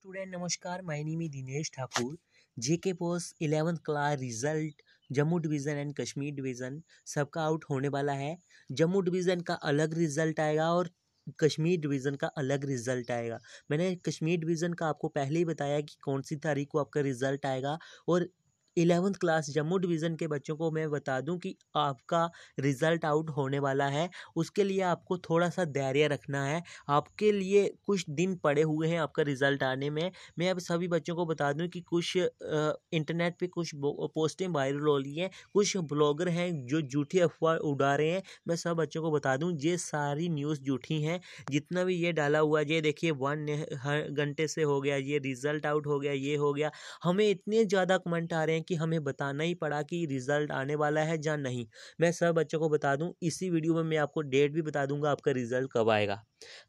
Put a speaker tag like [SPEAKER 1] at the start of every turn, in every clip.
[SPEAKER 1] student नमस्कार my name is Dinesh Thakur JK post eleventh class result Jammu division and Kashmir division सबका out होने वाला है जम्मू डिवीज़न का अलग रिजल्ट आएगा और कश्मीर डिवीज़न का अलग रिज़ल्ट आएगा मैंने कश्मीर डिवीज़न का आपको पहले ही बताया कि कौन सी तारीख को आपका रिज़ल्ट आएगा और इलेवंथ क्लास जम्मू डिवीज़न के बच्चों को मैं बता दूं कि आपका रिज़ल्ट आउट होने वाला है उसके लिए आपको थोड़ा सा धैर्य रखना है आपके लिए कुछ दिन पड़े हुए हैं आपका रिज़ल्ट आने में मैं अब सभी बच्चों को बता दूं कि कुछ इंटरनेट पे कुछ पोस्टें वायरल हो रही हैं कुछ ब्लॉगर हैं जो झूठी अफवाह उड़ा रहे हैं मैं सब बच्चों को बता दूँ ये सारी न्यूज़ झूठी हैं जितना भी ये डाला हुआ ये देखिए वन घंटे से हो गया ये रिज़ल्ट आउट हो गया ये हो गया हमें इतने ज़्यादा कमेंट आ रहे हैं कि हमें बताना ही पड़ा कि रिज़ल्ट आने वाला है या नहीं मैं सब बच्चों को बता दूं इसी वीडियो में मैं आपको डेट भी बता दूंगा आपका रिज़ल्ट कब आएगा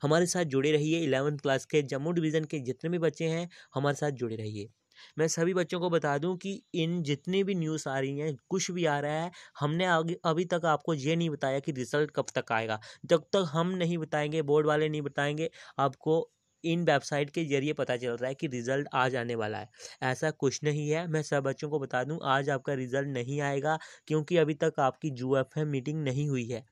[SPEAKER 1] हमारे साथ जुड़े रहिए इलेवंथ क्लास के जम्मू डिवीज़न के जितने भी बच्चे हैं हमारे साथ जुड़े रहिए मैं सभी बच्चों को बता दूं कि इन जितनी भी न्यूज़ आ रही हैं कुछ भी आ रहा है हमने अभी तक आपको ये नहीं बताया कि रिज़ल्ट कब तक आएगा जब तक हम नहीं बताएंगे बोर्ड वाले नहीं बताएंगे आपको इन वेबसाइट के जरिए पता चल रहा है कि रिज़ल्ट आज आने वाला है ऐसा कुछ नहीं है मैं सब बच्चों को बता दूं आज आपका रिज़ल्ट नहीं आएगा क्योंकि अभी तक आपकी जू मीटिंग नहीं हुई है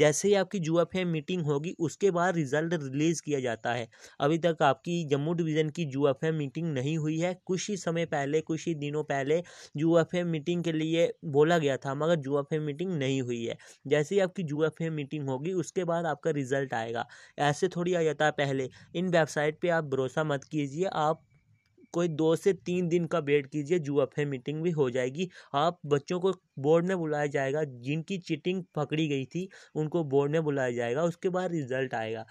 [SPEAKER 1] जैसे ही आपकी जू एफ मीटिंग होगी उसके बाद रिजल्ट रिलीज़ किया जाता है अभी तक आपकी जम्मू डिवीज़न की जू एफ मीटिंग नहीं हुई है कुछ ही समय पहले कुछ ही दिनों पहले जू एफ मीटिंग के लिए बोला गया था मगर जू एफ मीटिंग नहीं हुई है जैसे ही आपकी जू एफ मीटिंग होगी उसके बाद आपका रिजल्ट आएगा ऐसे थोड़ी आ जाता है पहले इन वेबसाइट पर आप भरोसा मत कीजिए आप कोई दो से तीन दिन का वेट कीजिए यूएफए मीटिंग भी हो जाएगी आप बच्चों को बोर्ड में बुलाया जाएगा जिनकी चीटिंग पकड़ी गई थी उनको बोर्ड में बुलाया जाएगा उसके बाद रिजल्ट आएगा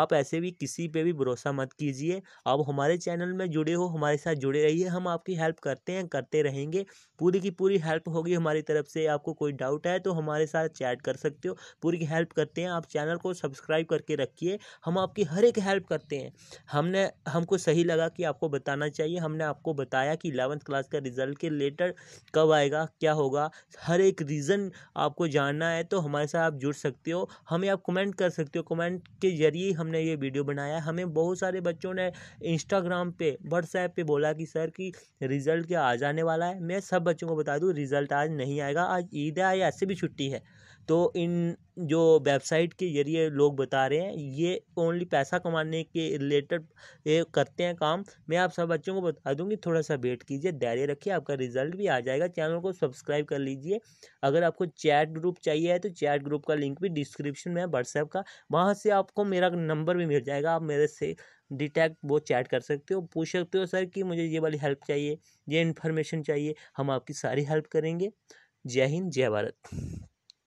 [SPEAKER 1] आप ऐसे भी किसी पे भी भरोसा मत कीजिए आप हमारे चैनल में जुड़े हो हमारे साथ जुड़े रहिए हम आपकी हेल्प करते हैं करते रहेंगे पूरी की पूरी हेल्प होगी हमारी तरफ से आपको कोई डाउट है तो हमारे साथ चैट कर सकते हो पूरी की हेल्प करते हैं आप चैनल को सब्सक्राइब करके रखिए हम आपकी हर एक हेल्प करते हैं हमने हमको सही लगा कि आपको बताना चाहिए चाहिए हमने आपको बताया कि इलेवंथ क्लास का रिजल्ट के लेटर कब आएगा क्या होगा हर एक रीज़न आपको जानना है तो हमारे साथ आप जुड़ सकते हो हमें आप कमेंट कर सकते हो कमेंट के जरिए हमने ये वीडियो बनाया हमें बहुत सारे बच्चों ने इंस्टाग्राम पे व्हाट्सएप पे बोला कि सर कि रिज़ल्ट क्या आ जाने वाला है मैं सब बच्चों को बता दूँ रिज़ल्ट आज नहीं आएगा आज ईद है या ऐसे भी छुट्टी है तो इन जो वेबसाइट के ज़रिए लोग बता रहे हैं ये ओनली पैसा कमाने के रिलेटेड ये करते हैं काम मैं आप सब बच्चों को बता दूंगी थोड़ा सा वेट कीजिए धैर्य रखिए आपका रिजल्ट भी आ जाएगा चैनल को सब्सक्राइब कर लीजिए अगर आपको चैट ग्रुप चाहिए है तो चैट ग्रुप का लिंक भी डिस्क्रिप्शन में है व्हाट्सएप का वहाँ से आपको मेरा नंबर भी मिल जाएगा आप मेरे से डिटेक्ट वो चैट कर सकते हो पूछ सकते हो सर कि मुझे ये वाली हेल्प चाहिए ये इन्फॉर्मेशन चाहिए हम आपकी सारी हेल्प करेंगे जय हिंद जय भारत